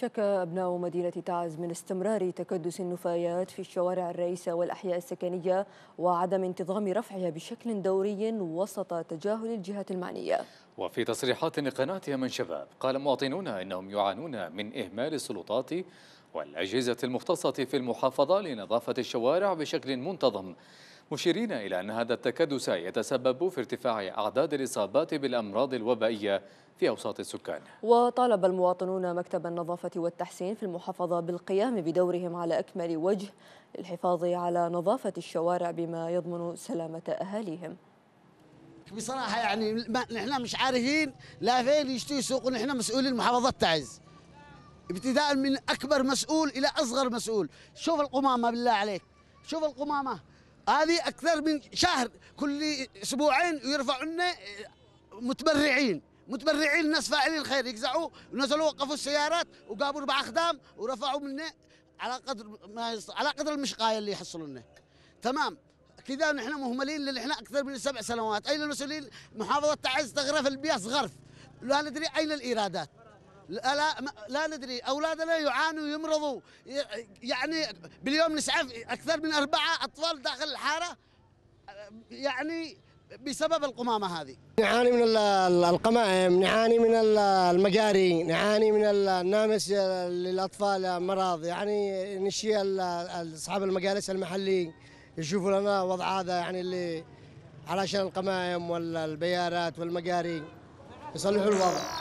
شك أبناء مدينة تعز من استمرار تكدس النفايات في الشوارع الرئيسة والأحياء السكنية وعدم انتظام رفعها بشكل دوري وسط تجاهل الجهات المعنية وفي تصريحات لقناتها من شباب قال مواطنون أنهم يعانون من إهمال السلطات والأجهزة المختصة في المحافظة لنظافة الشوارع بشكل منتظم مشيرين إلى أن هذا التكدس يتسبب في ارتفاع أعداد الإصابات بالأمراض الوبائية في أوساط السكان وطالب المواطنون مكتب النظافة والتحسين في المحافظة بالقيام بدورهم على أكمل وجه للحفاظ على نظافة الشوارع بما يضمن سلامة أهاليهم بصراحه يعني ما نحن مش عارفين لا فين يشتوا يسوقوا نحن مسؤولين محافظه تعز ابتداء من اكبر مسؤول الى اصغر مسؤول شوف القمامه بالله عليك شوف القمامه هذه اكثر من شهر كل اسبوعين ويرفعوا آه، لنا متبرعين متبرعين الناس فاعلين الخير يجزعوا ونزلوا وقفوا السيارات وقابوا اربع اخدام ورفعوا منه على قدر ما يص... على قدر المشقايه اللي يحصلوا لنا تمام كذا نحن مهملين لان احنا اكثر من سبع سنوات اين المسؤولين محافظه تعز تغرف البياس غرف لا ندري اين الايرادات لا لا, لا ندري اولادنا يعانوا يمرضوا يعني باليوم نسعف اكثر من اربعه اطفال داخل الحاره يعني بسبب القمامه هذه نعاني من القمائم نعاني من المجاري نعاني من النامس للاطفال مرض يعني نشي اصحاب المجالس المحلي يشوفوا لنا وضع هذا يعني اللي علشان القمائم والبيارات والمجاري يصلحوا الوضع